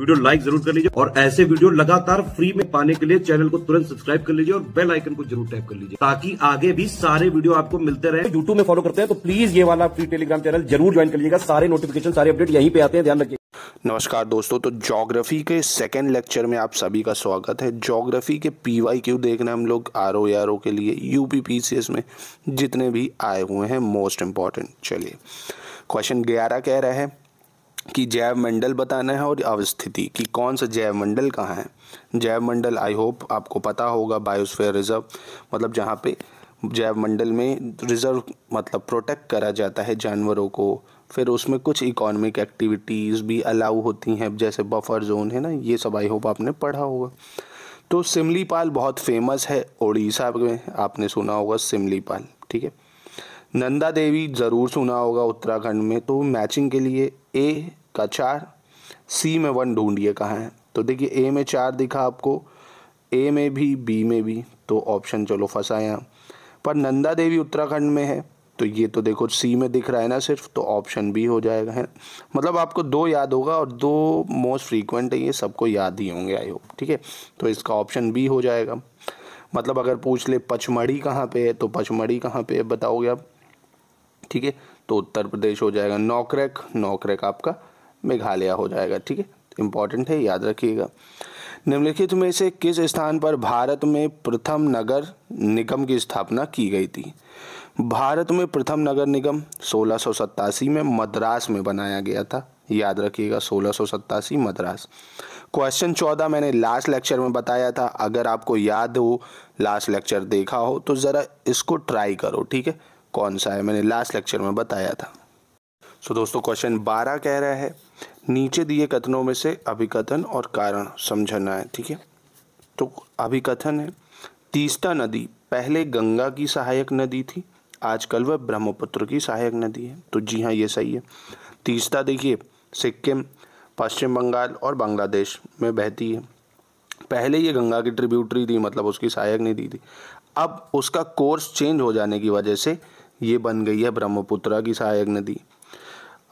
video like जरूर कर लीजिए और ऐसे वीडियो लगातार फ्री में पाने के लिए चैनल को तुरंत सब्सक्राइब कर लीजिए और बेल आइकन को जरूर टैप कर लीजिए ताकि आगे भी सारे वीडियो आपको मिलते रहे यूट्यूब में फॉलो करते हैं तो प्लीज ये वाला फ्री टेलीग्राम चैनल जरूर ज्वाइन कर लीजिएगा सारे नोटिफिकेशन सारे अपडेट यहीं पे आते हैं ध्यान रखिए नमस्कार दोस्तों तो ज्योग्राफी के सेकंड लेक्चर में आप सभी का स्वागत है ज्योग्राफी के पी वाई क्यू देखना हम लोग आर ओ आर ओ के लिए U P P C S में जितने भी आए हुए हैं मोस्ट इम्पॉर्टेंट चलिए क्वेश्चन ग्यारह कह रहा है कि जैव मंडल बताना है और अवस्थिति कि कौन सा जैव मंडल कहाँ है जैव मंडल आई होप आपको पता होगा बायोस्फेयर रिजर्व मतलब जहाँ पे जैव मंडल में रिजर्व मतलब प्रोटेक्ट करा जाता है जानवरों को फिर उसमें कुछ इकोनॉमिक एक्टिविटीज़ भी अलाउ होती हैं जैसे बफर जोन है ना ये सब आई होप आपने पढ़ा होगा तो सिमलीपाल बहुत फेमस है उड़ीसा में आपने सुना होगा सिमलीपाल ठीक है नंदा देवी ज़रूर सुना होगा उत्तराखंड में तो मैचिंग के लिए ए का चार सी में वन ढूंढिए कहाँ है तो देखिए ए में चार दिखा आपको ए में भी बी में भी तो ऑप्शन चलो फंसा यहाँ पर नंदा देवी उत्तराखंड में है तो ये तो देखो सी में दिख रहा है ना सिर्फ तो ऑप्शन बी हो जाएगा है मतलब आपको दो याद होगा और दो मोस्ट फ्रीक्वेंट है ये सबको याद ही होंगे आई होप ठीक है तो इसका ऑप्शन बी हो जाएगा मतलब अगर पूछ ले पचमढ़ी कहाँ पे है तो पचमढ़ी कहाँ पे है बताओगे आप ठीक है तो उत्तर प्रदेश हो जाएगा नौकरेक नौकरेक आपका मेघालय हो जाएगा ठीक है इंपॉर्टेंट है याद रखिएगा निम्नलिखित में से किस स्थान पर भारत में प्रथम नगर निगम की स्थापना की गई थी भारत में प्रथम नगर निगम सोलह में मद्रास में बनाया गया था याद रखिएगा सोलह मद्रास क्वेश्चन चौदह मैंने लास्ट लेक्चर में बताया था अगर आपको याद हो लास्ट लेक्चर देखा हो तो ज़रा इसको ट्राई करो ठीक है कौन सा है मैंने लास्ट लेक्चर में बताया था सो so, दोस्तों क्वेश्चन बारह कह रहा है नीचे दिए कथनों में से अभिकथन और कारण समझना है ठीक है तो अभिकथन है तीस्ता नदी पहले गंगा की सहायक नदी थी आजकल वह ब्रह्मपुत्र की सहायक नदी है तो जी हाँ ये सही है तीस्ता देखिए सिक्किम पश्चिम बंगाल और बांग्लादेश में बहती है पहले ये गंगा की ट्रिब्यूटरी थी मतलब उसकी सहायक नदी थी अब उसका कोर्स चेंज हो जाने की वजह से ये बन गई है ब्रह्मपुत्रा की सहायक नदी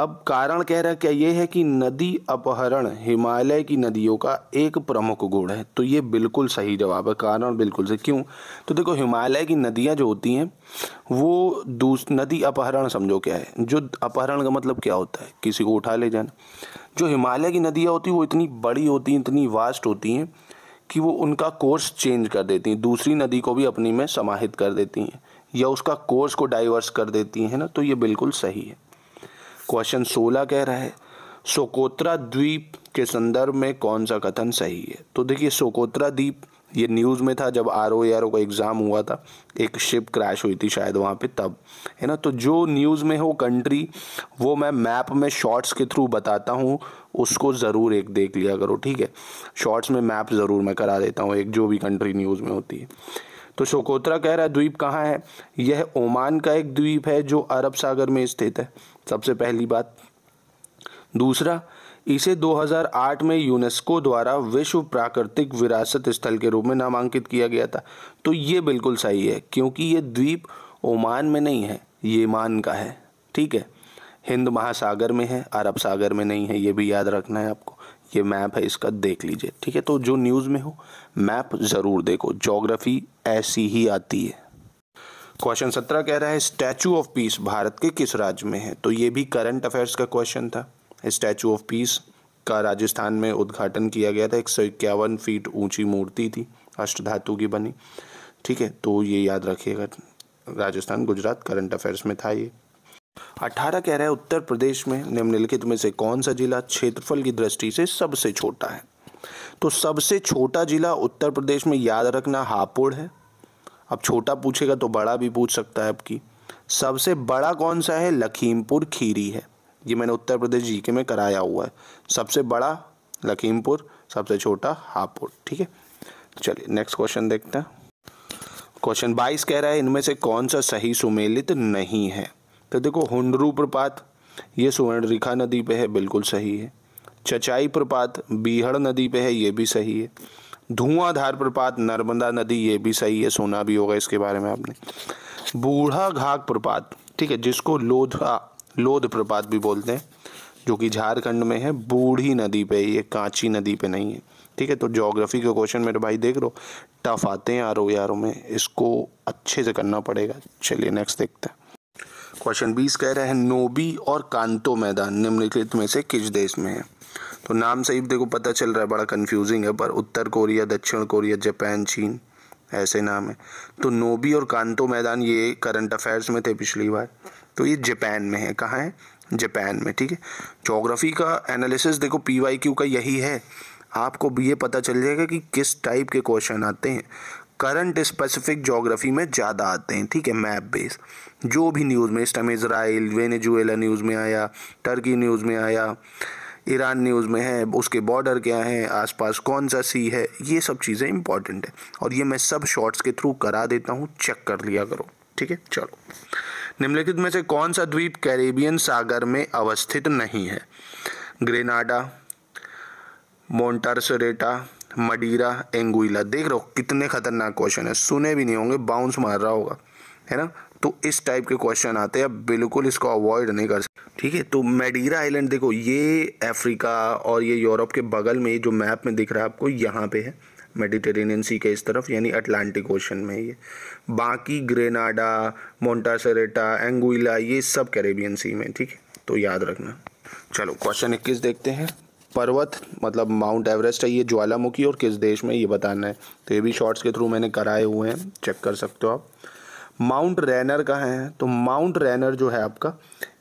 अब कारण कह रहा क्या ये है कि नदी अपहरण हिमालय की नदियों का एक प्रमुख गुण है तो ये बिल्कुल सही जवाब है कारण बिल्कुल से क्यों तो देखो हिमालय की नदियाँ जो होती हैं वो दूस नदी अपहरण समझो क्या है जो अपहरण का मतलब क्या होता है किसी को उठा ले जाना जो हिमालय की नदियाँ होती वो इतनी बड़ी होती हैं इतनी वास्ट होती हैं कि वो उनका कोर्स चेंज कर देती हैं दूसरी नदी को भी अपनी में समाहित कर देती हैं या उसका कोर्स को डाइवर्स कर देती हैं ना तो ये बिल्कुल सही है क्वेश्चन सोलह कह रहा है सोकोत्रा द्वीप के संदर्भ में कौन सा कथन सही है तो देखिए सोकोत्रा द्वीप ये न्यूज़ में था जब आर ओ आर ओ का एग्ज़ाम हुआ था एक शिप क्रैश हुई थी शायद वहाँ पे तब है ना तो जो न्यूज़ में हो कंट्री वो मैं मैप में शॉर्ट्स के थ्रू बताता हूँ उसको ज़रूर एक देख लिया करो ठीक है शॉर्ट्स में मैप ज़रूर मैं करा देता हूँ एक जो भी कंट्री न्यूज़ में होती है तो शोकोत्रा कह रहा है द्वीप कहाँ है यह ओमान का एक द्वीप है जो अरब सागर में स्थित है सबसे पहली बात दूसरा इसे 2008 में यूनेस्को द्वारा विश्व प्राकृतिक विरासत स्थल के रूप में नामांकित किया गया था तो ये बिल्कुल सही है क्योंकि ये द्वीप ओमान में नहीं है ये मान का है ठीक है हिंद महासागर में है अरब सागर में नहीं है ये भी याद रखना है आपको ये मैप है इसका देख लीजिए ठीक है तो जो न्यूज़ में हो मैप ज़रूर देखो जोग्राफी ऐसी ही आती है क्वेश्चन सत्रह कह रहा है स्टैचू ऑफ पीस भारत के किस राज्य में है तो ये भी करंट अफेयर्स का क्वेश्चन था स्टैचू ऑफ पीस का राजस्थान में उद्घाटन किया गया था एक सौ इक्यावन फीट ऊंची मूर्ति थी अष्टधातु की बनी ठीक है तो ये याद रखिएगा राजस्थान गुजरात करंट अफेयर्स में था ये अठारह कह रहा है उत्तर प्रदेश में निम्नलिखित में से कौन सा जिला क्षेत्रफल की दृष्टि से सबसे छोटा है तो सबसे छोटा जिला उत्तर प्रदेश में याद रखना हापुड़ है अब छोटा पूछेगा तो बड़ा भी पूछ सकता है आपकी सबसे बड़ा कौन सा है लखीमपुर खीरी है ये मैंने उत्तर प्रदेश जी के में कराया हुआ है सबसे बड़ा लखीमपुर सबसे छोटा हापुड़ ठीक है चलिए नेक्स्ट क्वेश्चन देखते हैं क्वेश्चन बाईस कह रहा है इनमें से कौन सा सही सुमेलित नहीं है तो देखो हुंडरू प्रपात ये सुवर्ण रेखा नदी पे है बिल्कुल सही है चचाई प्रपात बीहड़ नदी पे है ये भी सही है धुआंधार प्रपात नर्मदा नदी ये भी सही है सोना भी होगा इसके बारे में आपने बूढ़ा घाघ प्रपात ठीक है जिसको लोधा लोध प्रपात भी बोलते हैं जो कि झारखंड में है बूढ़ी नदी पे ये कांची नदी पे नहीं है ठीक है तो जोग्राफी के क्वेश्चन मेरे भाई देख लो टफ आते हैं आरो यारों में इसको अच्छे से करना पड़ेगा चलिए नेक्स्ट देखते हैं क्वेश्चन बीस कह रहे हैं नोबी और कांतो मैदान निम्नलिखित में से किस देश में है तो नाम सही देखो पता चल रहा है बड़ा कन्फ्यूजिंग है पर उत्तर कोरिया दक्षिण कोरिया जापान चीन ऐसे नाम है तो नोबी और कांतो मैदान ये करंट अफेयर्स में थे पिछली बार तो ये जापान में है कहाँ है जापान में ठीक है जोग्राफी का एनालिसिस देखो पी वाई क्यू का यही है आपको ये पता चल जाएगा कि किस टाइप के क्वेश्चन आते हैं करंट स्पेसिफिक जोग्राफी में ज़्यादा आते हैं ठीक है मैप बेस जो भी न्यूज़ में इस टाइम इसराइल वेनेजुएला न्यूज़ में आया टर्की न्यूज़ में आया ईरान न्यूज़ में है उसके बॉर्डर क्या है आसपास कौन सा सी है ये सब चीज़ें इंपॉर्टेंट है और ये मैं सब शॉर्ट्स के थ्रू करा देता हूँ चेक कर लिया करो ठीक है चलो निम्नलिखित में से कौन सा द्वीप कैरेबियन सागर में अवस्थित नहीं है ग्रेनाडा मोन्टारसरेटा मडीरा एंगुइला देख रहे हो कितने खतरनाक क्वेश्चन है सुने भी नहीं होंगे बाउंस मार रहा होगा है ना तो इस टाइप के क्वेश्चन आते हैं बिल्कुल इसको अवॉइड नहीं कर सकते ठीक है तो मेडीरा आइलैंड देखो ये अफ्रीका और ये यूरोप के बगल में जो मैप में दिख रहा है आपको यहाँ पे है मेडिटेरेनियन सी के इस तरफ यानी अटलांटिक ओशन में ये बाकी ग्रेनाडा मोन्टासरेटा एंगुइला ये सब कैरेबियन सी में ठीक है तो याद रखना चलो क्वेश्चन इक्कीस देखते हैं पर्वत मतलब माउंट एवरेस्ट है ये ज्वालामुखी और किस देश में ये बताना है तो ये भी शॉर्ट्स के थ्रू मैंने कराए हुए हैं चेक कर सकते हो आप माउंट रैनर कहाँ है तो माउंट रैनर जो है आपका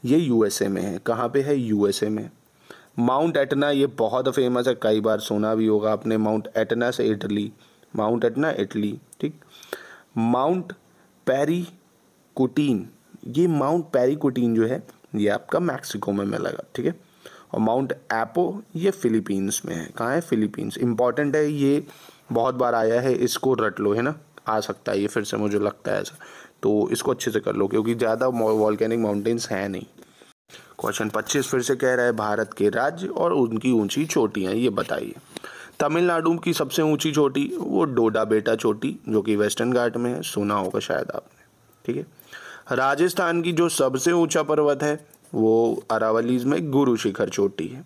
ये यूएसए में है कहाँ पे है यूएसए में माउंट एटना ये बहुत फेमस है कई बार सुना भी होगा आपने माउंट एटना से इटली माउंट एटना इटली ठीक माउंट पैरी कुटीन ये माउंट पैरी कुटीन जो है ये आपका मैक्सिको में मिलेगा ठीक है और माउंट एपो ये फ़िलीपींस में है कहाँ है फ़िलीपींस इंपॉर्टेंट है ये बहुत बार आया है इसको रट लो है ना आ सकता है ये फिर से मुझे लगता है ऐसा तो इसको अच्छे से कर लो क्योंकि ज़्यादा वॉल्केनिक माउंटेन्स हैं नहीं क्वेश्चन पच्चीस फिर से कह रहा है भारत के राज्य और उनकी ऊंची चोटियाँ ये बताइए तमिलनाडु की सबसे ऊंची चोटी वो डोडा बेटा चोटी जो कि वेस्टर्न घाट में है सुना होगा शायद आपने ठीक है राजस्थान की जो सबसे ऊंचा पर्वत है वो अरावलीज में गुरु शिखर चोटी है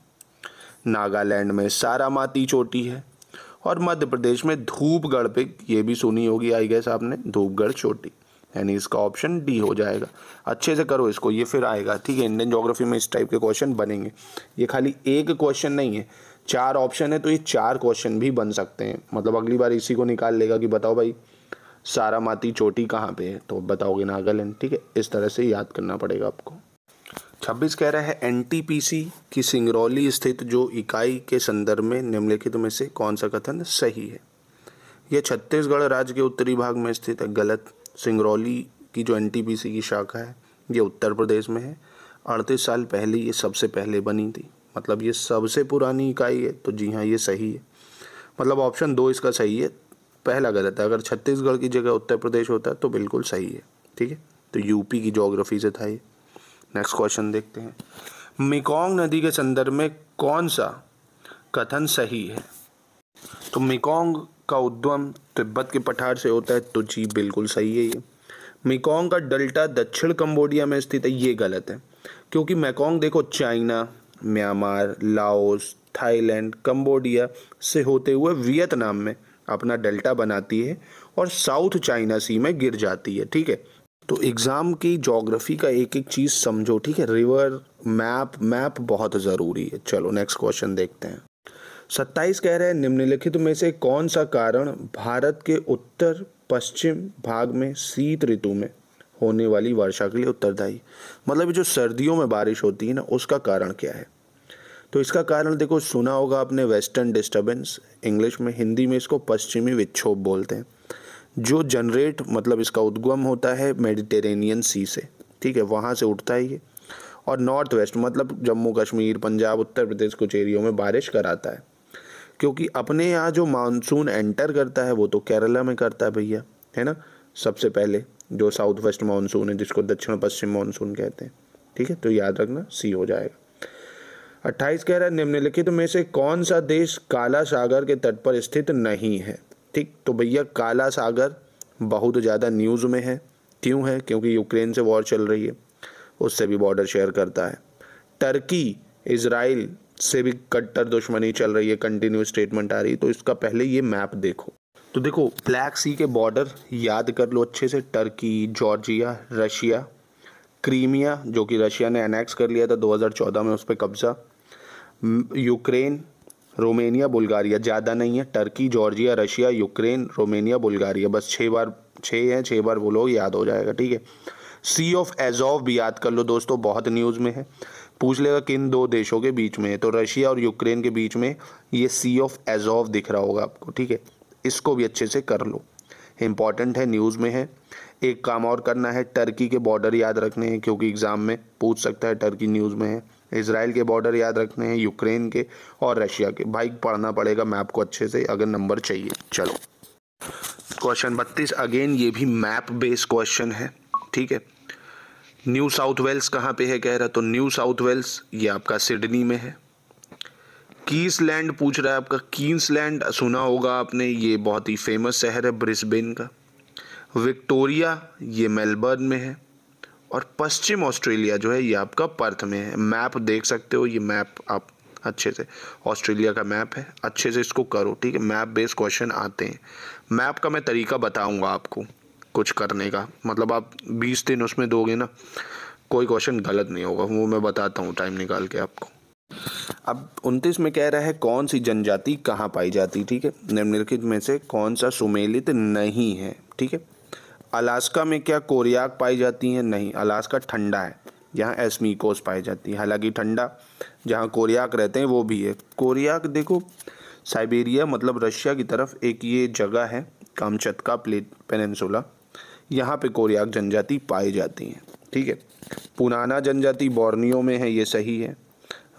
नागालैंड में सारामाती चोटी है और मध्य प्रदेश में धूपगढ़ पे ये भी सुनी होगी आई गैस आपने धूपगढ़ चोटी यानी इसका ऑप्शन डी हो जाएगा अच्छे से करो इसको ये फिर आएगा ठीक है इंडियन जोग्राफी में इस टाइप के क्वेश्चन बनेंगे ये खाली एक क्वेश्चन नहीं है चार ऑप्शन है तो ये चार क्वेश्चन भी बन सकते हैं मतलब अगली बार इसी को निकाल लेगा कि बताओ भाई सारामाती चोटी कहाँ पे है तो बताओगे नागालैंड ठीक है इस तरह से याद करना पड़ेगा आपको छब्बीस कह रहा है एनटीपीसी की सिंगरौली स्थित जो इकाई के संदर्भ में निम्नलिखित में से कौन सा कथन सही है यह छत्तीसगढ़ राज्य के उत्तरी भाग में स्थित है गलत सिंगरौली की जो एनटीपीसी की शाखा है ये उत्तर प्रदेश में है अड़तीस साल पहले ये सबसे पहले बनी थी मतलब ये सबसे पुरानी इकाई है तो जी हाँ ये सही है मतलब ऑप्शन दो इसका सही है पहला गलत है अगर छत्तीसगढ़ की जगह उत्तर प्रदेश होता है तो बिल्कुल सही है ठीक है तो यूपी की जोग्राफी से था ये नेक्स्ट क्वेश्चन देखते हैं मिकोंग नदी के संदर्भ में कौन सा कथन सही है तो मिकोंग का उद्गम तिब्बत के पठार से होता है तो जी बिल्कुल सही है ये मिकोंग का डेल्टा दक्षिण कंबोडिया में स्थित है ये गलत है क्योंकि मैकोंग देखो China Myanmar Laos Thailand Cambodia से होते हुए वियतनाम में अपना डेल्टा बनाती है और साउथ चाइना सी में गिर जाती है ठीक है तो एग्ज़ाम की जोग्राफ़ी का एक एक चीज़ समझो ठीक है रिवर मैप मैप बहुत ज़रूरी है चलो नेक्स्ट क्वेश्चन देखते हैं सत्ताईस कह रहे हैं निम्नलिखित में से कौन सा कारण भारत के उत्तर पश्चिम भाग में शीत ऋतु में होने वाली वर्षा के लिए उत्तरदायी मतलब जो सर्दियों में बारिश होती है ना उसका कारण क्या है तो इसका कारण देखो सुना होगा आपने वेस्टर्न डिस्टर्बेंस इंग्लिश में हिंदी में इसको पश्चिमी विक्षोभ बोलते हैं जो जनरेट मतलब इसका उद्गम होता है मेडिटेरेनियन सी से ठीक है वहाँ से उठता है ये और नॉर्थ वेस्ट मतलब जम्मू कश्मीर पंजाब उत्तर प्रदेश कुछ एरियो में बारिश कराता है क्योंकि अपने यहाँ जो मानसून एंटर करता है वो तो केरला में करता है भैया है ना सबसे पहले जो साउथ वेस्ट मानसून है जिसको दक्षिण पश्चिम मानसून कहते हैं ठीक है तो याद रखना सी हो जाएगा अट्ठाईस कह रहा है निम्नलिखित तो में से कौन सा देश काला सागर के तट पर स्थित नहीं है ठीक तो भैया काला सागर बहुत ज़्यादा न्यूज़ में है क्यों है क्योंकि यूक्रेन से वॉर चल रही है उससे भी बॉर्डर शेयर करता है टर्की इसराइल से भी कट्टर दुश्मनी चल रही है कंटिन्यू स्टेटमेंट आ रही है तो इसका पहले ये मैप देखो तो देखो ब्लैक सी के बॉर्डर याद कर लो अच्छे से टर्की जॉर्जिया रशिया क्रीमिया जो कि रशिया ने एनेक्स कर लिया था 2014 में उस पर कब्ज़ा यूक्रेन रोमेनिया बुल्गारिया ज़्यादा नहीं है Turkey Georgia Russia Ukraine Romania Bulgaria बस छः बार छः हैं छः बार वो लोग याद हो जाएगा ठीक है सी ऑफ एजॉव भी याद कर लो दोस्तों बहुत न्यूज़ में है पूछ लेगा किन दो देशों के बीच में है तो रशिया और यूक्रेन के बीच में ये सी ऑफ एजॉव दिख रहा होगा आपको ठीक है इसको भी अच्छे से कर लो इम्पॉर्टेंट है न्यूज़ में है एक काम और करना है टर्की के बॉर्डर याद रखने हैं क्योंकि एग्ज़ाम में पूछ सकता है टर्की न्यूज़ में है इसराइल के बॉर्डर याद रखने हैं यूक्रेन के और रशिया के भाई पढ़ना पड़ेगा मैप को अच्छे से अगर नंबर चाहिए चलो क्वेश्चन बत्तीस अगेन ये भी मैप बेस्ड क्वेश्चन है ठीक है न्यू साउथ वेल्स कहाँ पे है कह रहा तो न्यू साउथ वेल्स ये आपका सिडनी में है कीस लैंड पूछ रहा है आपका कीन्स लैंड सुना होगा आपने ये बहुत ही फेमस शहर है ब्रिस्बेन का विक्टोरिया ये मेलबर्न में है और पश्चिम ऑस्ट्रेलिया जो है ये आपका पर्थ में है मैप देख सकते हो ये मैप आप अच्छे से ऑस्ट्रेलिया का मैप है अच्छे से इसको करो ठीक है मैप बेस्ड क्वेश्चन आते हैं मैप का मैं तरीका बताऊंगा आपको कुछ करने का मतलब आप बीस दिन उसमें दोगे ना कोई क्वेश्चन गलत नहीं होगा वो मैं बताता हूँ टाइम निकाल के आपको अब उनतीस में कह रहा है कौन सी जनजाति कहाँ पाई जाती ठीक है निम्नलिखित में से कौन सा सुमेलित नहीं है ठीक है अलास्का में क्या कोरियाक पाई जाती हैं नहीं अलास्का ठंडा है यहाँ एसमीकोस पाई जाती है हालांकि ठंडा जहाँ कोरियाक रहते हैं वो भी है कोरियाक देखो साइबेरिया मतलब रशिया की तरफ एक ये जगह है कामचतका प्लेट पेनसोला यहाँ पे कोरियाक जनजाति पाई जाती हैं ठीक है पुराना जनजाति बोर्नियो में है ये सही है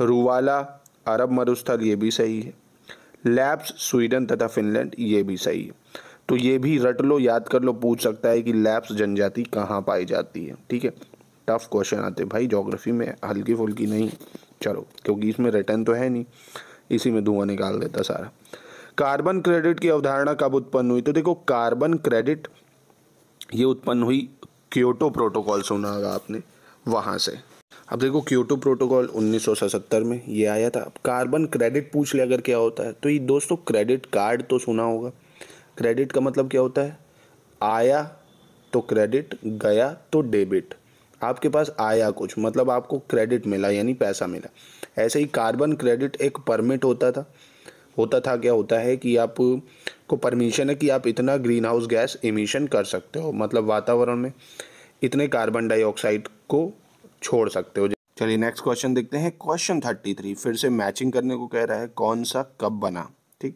रूवाला अरब मरुस्थल ये भी सही है लैब्स स्वीडन तथा फिनलैंड ये भी सही है तो ये भी रट लो याद कर लो पूछ सकता है कि लैप्स जनजाति कहाँ पाई जाती है ठीक है टफ क्वेश्चन आते भाई जोग्राफी में हल्की फुल्की नहीं चलो क्योंकि इसमें रिटर्न तो है नहीं इसी में धुआं निकाल देता सारा कार्बन क्रेडिट की अवधारणा कब उत्पन्न हुई तो देखो कार्बन क्रेडिट ये उत्पन्न हुई क्योटो प्रोटोकॉल सुना होगा आपने वहाँ से अब देखो क्योटो प्रोटोकॉल 1977 में ये आया था अब कार्बन क्रेडिट पूछ ले अगर क्या होता है तो ये दोस्तों क्रेडिट कार्ड तो सुना होगा क्रेडिट का मतलब क्या होता है आया तो क्रेडिट गया तो डेबिट आपके पास आया कुछ मतलब आपको क्रेडिट मिला यानी पैसा मिला ऐसे ही कार्बन क्रेडिट एक परमिट होता था होता था क्या होता है कि आप को परमिशन है कि आप इतना ग्रीन हाउस गैस इमिशन कर सकते हो मतलब वातावरण में इतने कार्बन डाइऑक्साइड को छोड़ सकते हो चलिए नेक्स्ट क्वेश्चन देखते हैं क्वेश्चन थर्टी थ्री फिर से मैचिंग करने को कह रहा है कौन सा कब बना ठीक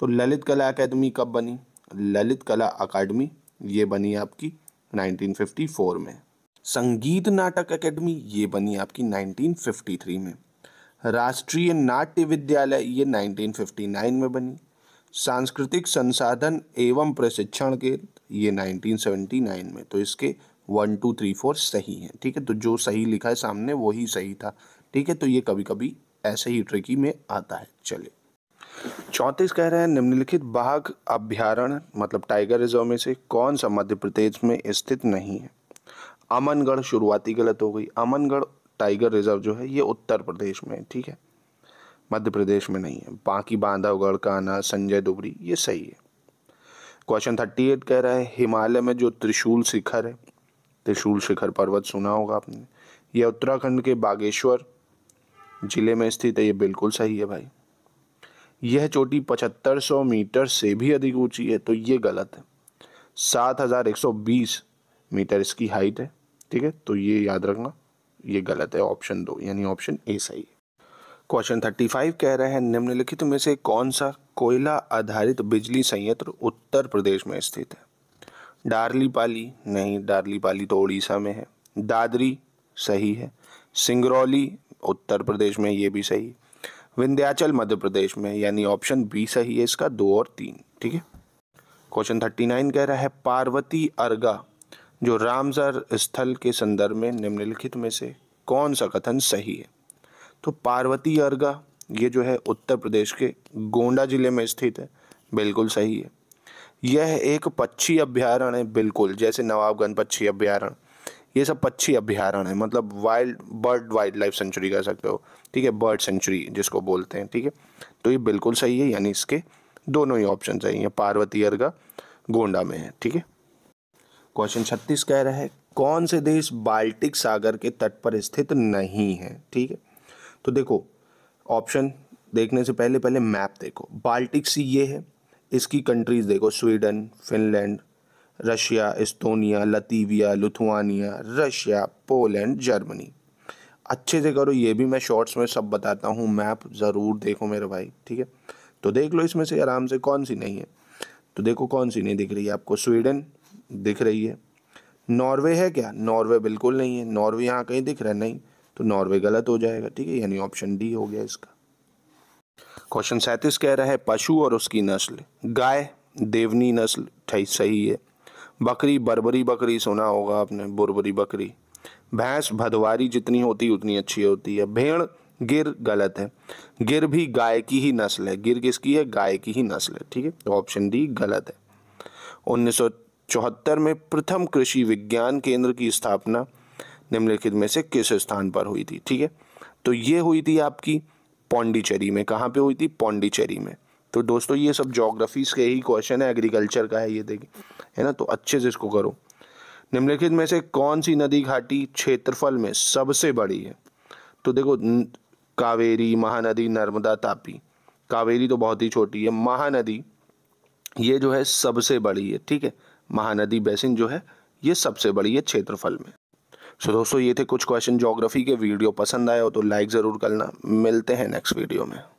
तो ललित कला अकेडमी कब बनी ललित कला अकादमी ये बनी आपकी 1954 में संगीत नाटक अकेडमी ये बनी आपकी 1953 में राष्ट्रीय नाट्य विद्यालय ये 1959 में बनी सांस्कृतिक संसाधन एवं प्रशिक्षण के ये 1979 में तो इसके वन टू थ्री फोर सही हैं ठीक है तो जो सही लिखा है सामने वही सही था ठीक है तो ये कभी कभी ऐसे ही ट्रिकी में आता है चलिए चौंतीस कह रहे हैं निम्नलिखित बाघ अभ्यारण मतलब टाइगर रिजर्व में से कौन सा मध्य प्रदेश में स्थित नहीं है अमनगढ़ शुरुआती गलत हो गई अमनगढ़ टाइगर रिजर्व जो है ये उत्तर प्रदेश में ठीक है मध्य प्रदेश में नहीं है बाकी बांधवगढ़ काना संजय दुबरी ये सही है क्वेश्चन थर्टी एट कह रहा है हिमालय में जो त्रिशूल शिखर है त्रिशूल शिखर पर्वत सुना होगा आपने यह उत्तराखंड के बागेश्वर जिले में स्थित है ये बिल्कुल सही है भाई यह चोटी 7500 मीटर से भी अधिक ऊंची है तो ये गलत है 7120 मीटर इसकी हाइट है ठीक है तो ये याद रखना ये गलत है ऑप्शन दो यानी ऑप्शन ए सही है क्वेश्चन 35 कह रहे हैं निम्नलिखित में से कौन सा कोयला आधारित बिजली संयंत्र उत्तर प्रदेश में स्थित है डार्ली पाली नहीं डार्ली पाली तो उड़ीसा में है दादरी सही है सिंगरौली उत्तर प्रदेश में ये भी सही है विंध्याचल मध्य प्रदेश में यानी ऑप्शन बी सही है इसका दो और तीन ठीक है क्वेश्चन थर्टी नाइन कह रहा है पार्वती अर्गा जो रामसर स्थल के संदर्भ में निम्नलिखित में से कौन सा कथन सही है तो पार्वती अर्गा ये जो है उत्तर प्रदेश के गोंडा जिले में स्थित है बिल्कुल सही है यह एक पक्षी अभ्यारण्य है बिल्कुल जैसे नवाबगंज पक्षी अभ्यारण्य ये सब पक्षी अभ्यारण है मतलब wild bird wildlife sanctuary कह सकते हो ठीक है बर्ड सेंचुरी जिसको बोलते हैं ठीक है तो ये बिल्कुल सही है यानी इसके दोनों ही ऑप्शन सही हैं पार्वती अर्गा गोंडा में है ठीक है क्वेश्चन छत्तीस कह रहा है कौन से देश बाल्टिक सागर के तट पर स्थित नहीं है ठीक है तो देखो ऑप्शन देखने से पहले पहले मैप देखो बाल्टिक सी ये है इसकी कंट्रीज़ देखो Sweden Finland Russia Estonia Latvia Lithuania Russia Poland Germany अच्छे से करो ये भी मैं शॉर्ट्स में सब बताता हूँ मैप ज़रूर देखो मेरे भाई ठीक है तो देख लो इसमें से आराम से कौन सी नहीं है तो देखो कौन सी नहीं दिख रही है आपको स्वीडन दिख रही है नॉर्वे है क्या नॉर्वे बिल्कुल नहीं है नॉर्वे यहाँ कहीं दिख रहा है नहीं तो नॉर्वे गलत हो जाएगा ठीक है यानी ऑप्शन डी हो गया इसका क्वेश्चन सैंतीस कह रहा है पशु और उसकी नस्ल गाय देवनी नस्ल सही है बकरी बरबरी बकरी सुना होगा आपने बुरबरी बकरी भैंस भदवारी जितनी होती उतनी अच्छी होती है भेड़ गिर गलत है गिर भी गाय की ही नस्ल है गिर किसकी है गाय की ही नस्ल है ठीक है ऑप्शन तो डी गलत है उन्नीस चौहत्तर में प्रथम कृषि विज्ञान केंद्र की स्थापना निम्नलिखित में से किस स्थान पर हुई थी ठीक है तो ये हुई थी आपकी पौंडीचेरी में कहाँ पे हुई थी पौंडीचेरी में तो दोस्तों ये सब जोग्राफीज़ के ही क्वेश्चन है एग्रीकल्चर का है ये देखिए है ना तो अच्छे से इसको करो निम्नलिखित में से कौन सी नदी घाटी क्षेत्रफल में सबसे बड़ी है तो देखो कावेरी महानदी नर्मदा तापी कावेरी तो बहुत ही छोटी है महानदी ये जो है सबसे बड़ी है ठीक है महानदी बेसिन जो है ये सबसे बड़ी है क्षेत्रफल में सो दोस्तों ये थे कुछ क्वेश्चन ज्योग्राफी के वीडियो पसंद आए हो तो लाइक ज़रूर करना मिलते हैं नेक्स्ट वीडियो में